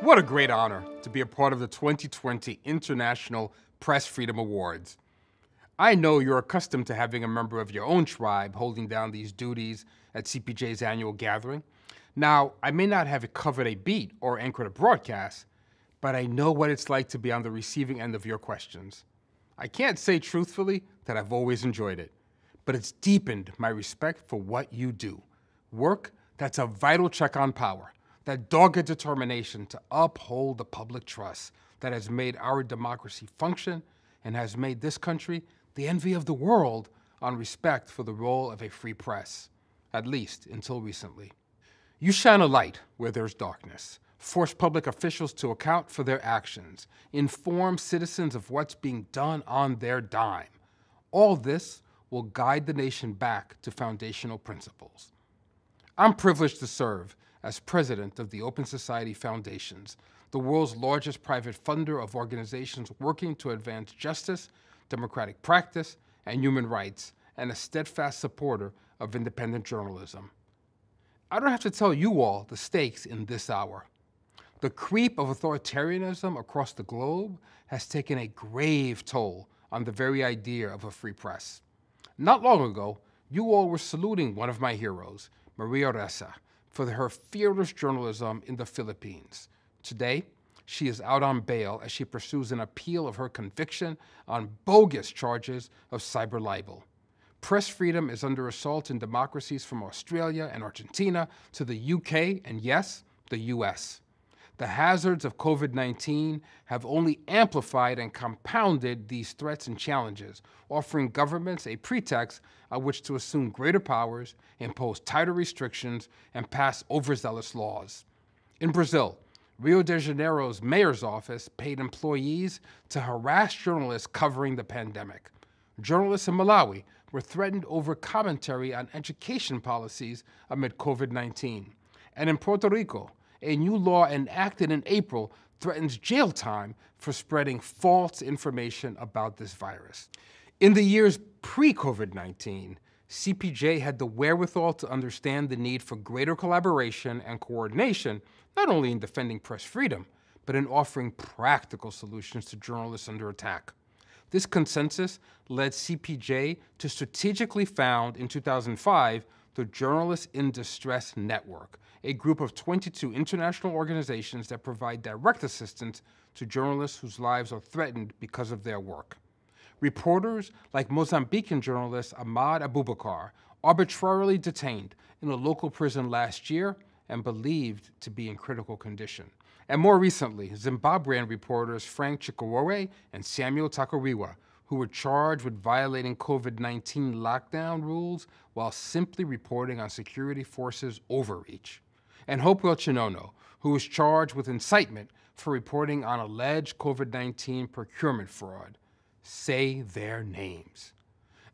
What a great honor to be a part of the 2020 International Press Freedom Awards. I know you're accustomed to having a member of your own tribe holding down these duties at CPJ's annual gathering. Now, I may not have covered a beat or anchored a broadcast, but I know what it's like to be on the receiving end of your questions. I can't say truthfully that I've always enjoyed it, but it's deepened my respect for what you do. Work that's a vital check on power that dogged determination to uphold the public trust that has made our democracy function and has made this country the envy of the world on respect for the role of a free press, at least until recently. You shine a light where there's darkness, force public officials to account for their actions, inform citizens of what's being done on their dime. All this will guide the nation back to foundational principles. I'm privileged to serve as president of the Open Society Foundations, the world's largest private funder of organizations working to advance justice, democratic practice, and human rights, and a steadfast supporter of independent journalism. I don't have to tell you all the stakes in this hour. The creep of authoritarianism across the globe has taken a grave toll on the very idea of a free press. Not long ago, you all were saluting one of my heroes, Maria Ressa, for her fearless journalism in the Philippines. Today, she is out on bail as she pursues an appeal of her conviction on bogus charges of cyber libel. Press freedom is under assault in democracies from Australia and Argentina to the UK and, yes, the US. The hazards of COVID 19 have only amplified and compounded these threats and challenges, offering governments a pretext on which to assume greater powers, impose tighter restrictions, and pass overzealous laws. In Brazil, Rio de Janeiro's mayor's office paid employees to harass journalists covering the pandemic. Journalists in Malawi were threatened over commentary on education policies amid COVID 19. And in Puerto Rico, a new law enacted in April threatens jail time for spreading false information about this virus. In the years pre COVID 19, CPJ had the wherewithal to understand the need for greater collaboration and coordination, not only in defending press freedom, but in offering practical solutions to journalists under attack. This consensus led CPJ to strategically found in 2005 the Journalists in Distress Network, a group of 22 international organizations that provide direct assistance to journalists whose lives are threatened because of their work. Reporters like Mozambican journalist Ahmad Abubakar, arbitrarily detained in a local prison last year and believed to be in critical condition. And more recently, Zimbabwean reporters Frank Chikawore and Samuel Takariwa who were charged with violating COVID 19 lockdown rules while simply reporting on security forces' overreach, and Hopewell Chinono, who was charged with incitement for reporting on alleged COVID 19 procurement fraud. Say their names.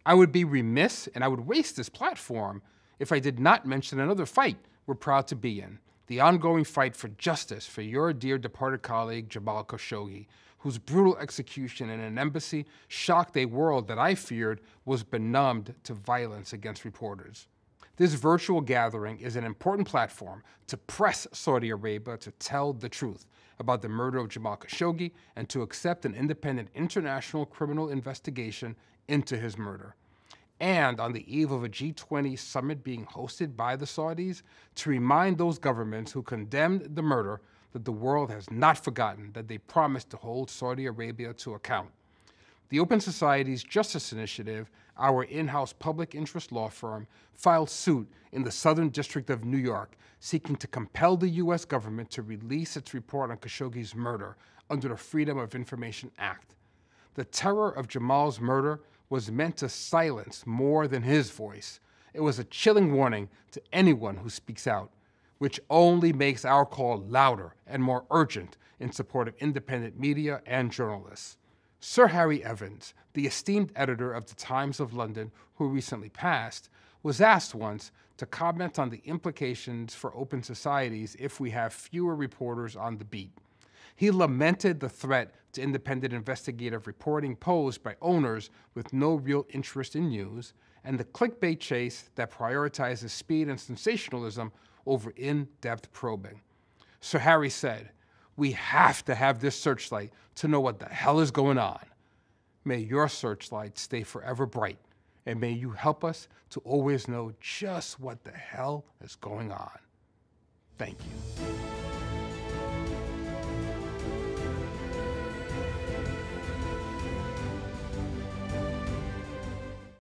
I would be remiss and I would waste this platform if I did not mention another fight we're proud to be in the ongoing fight for justice for your dear departed colleague Jamal Khashoggi, whose brutal execution in an embassy shocked a world that I feared was benumbed to violence against reporters. This virtual gathering is an important platform to press Saudi Arabia to tell the truth about the murder of Jamal Khashoggi and to accept an independent international criminal investigation into his murder and on the eve of a G20 summit being hosted by the Saudis to remind those governments who condemned the murder that the world has not forgotten that they promised to hold Saudi Arabia to account. The Open Society's Justice Initiative, our in house public interest law firm, filed suit in the Southern District of New York seeking to compel the U.S. government to release its report on Khashoggi's murder under the Freedom of Information Act. The terror of Jamal's murder was meant to silence more than his voice. It was a chilling warning to anyone who speaks out, which only makes our call louder and more urgent in support of independent media and journalists. Sir Harry Evans, the esteemed editor of the Times of London, who recently passed, was asked once to comment on the implications for open societies if we have fewer reporters on the beat. He lamented the threat to independent investigative reporting posed by owners with no real interest in news and the clickbait chase that prioritizes speed and sensationalism over in depth probing. Sir Harry said, We have to have this searchlight to know what the hell is going on. May your searchlight stay forever bright, and may you help us to always know just what the hell is going on. Thank you.